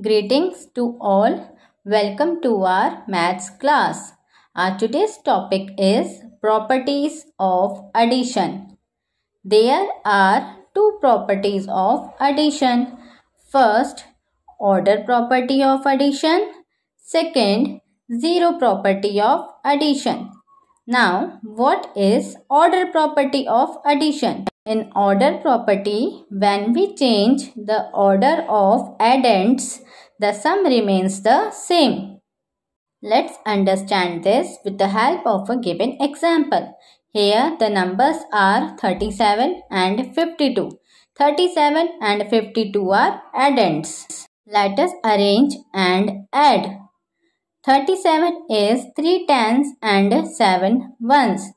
Greetings to all. Welcome to our maths class. Our today's topic is properties of addition. There are two properties of addition. First, order property of addition. Second, zero property of addition. Now, what is order property of addition? In order property, when we change the order of addends, the sum remains the same. Let's understand this with the help of a given example. Here the numbers are 37 and 52. 37 and 52 are addends. Let us arrange and add. 37 is 3 tens and 7 ones.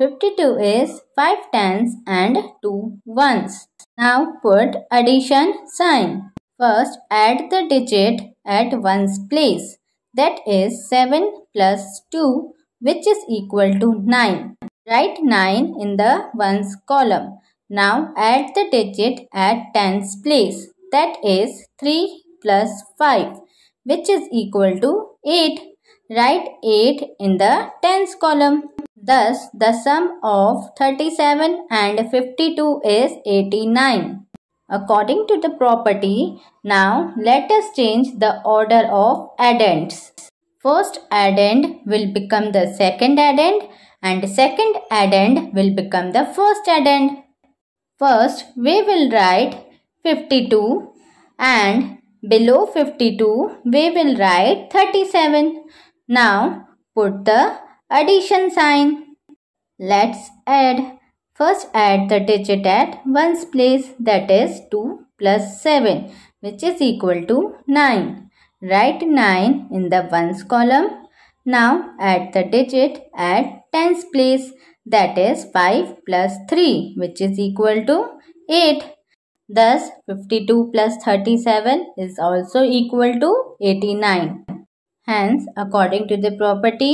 52 is 5 tens and 2 ones. Now put addition sign. First add the digit at ones place. That is 7 plus 2 which is equal to 9. Write 9 in the ones column. Now add the digit at tens place. That is 3 plus 5 which is equal to 8. Write 8 in the tens column. Thus, the sum of 37 and 52 is 89. According to the property, now let us change the order of addends. First addend will become the second addend and second addend will become the first addend. First, we will write 52 and below 52 we will write 37. Now, put the addition sign. Let's add. First add the digit at 1's place that is 2 plus 7 which is equal to 9. Write 9 in the 1's column. Now add the digit at 10's place that is 5 plus 3 which is equal to 8. Thus 52 plus 37 is also equal to 89. Hence according to the property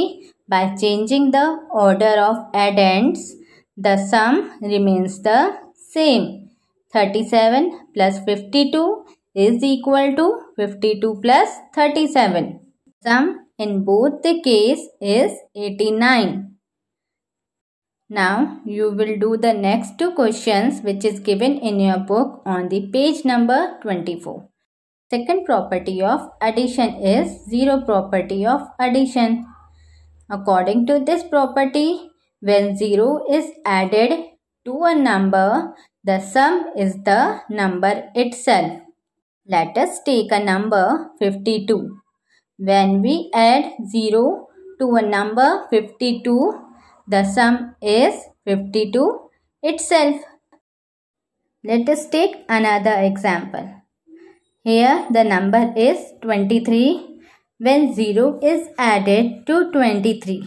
by changing the order of addends, the sum remains the same. 37 plus 52 is equal to 52 plus 37. Sum in both the case is 89. Now you will do the next two questions which is given in your book on the page number 24. Second property of addition is zero property of addition. According to this property, when 0 is added to a number, the sum is the number itself. Let us take a number 52. When we add 0 to a number 52, the sum is 52 itself. Let us take another example. Here the number is 23 when 0 is added to 23.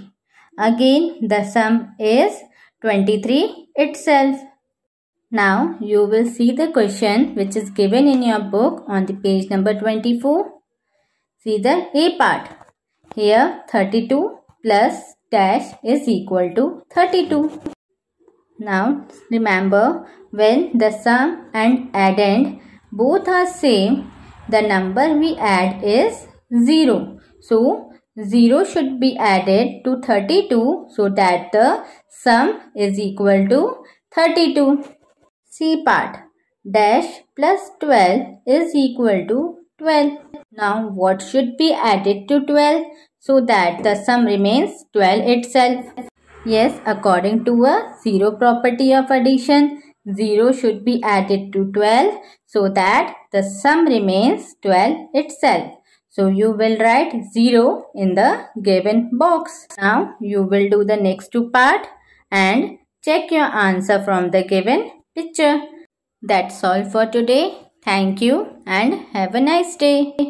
Again, the sum is 23 itself. Now, you will see the question which is given in your book on the page number 24. See the A part. Here, 32 plus dash is equal to 32. Now, remember, when the sum and addend both are same, the number we add is 0. So 0 should be added to 32 so that the sum is equal to 32. C part dash plus 12 is equal to 12. Now what should be added to 12 so that the sum remains 12 itself? Yes, according to a zero property of addition, 0 should be added to 12 so that the sum remains 12 itself. So you will write 0 in the given box. Now you will do the next two part and check your answer from the given picture. That's all for today. Thank you and have a nice day.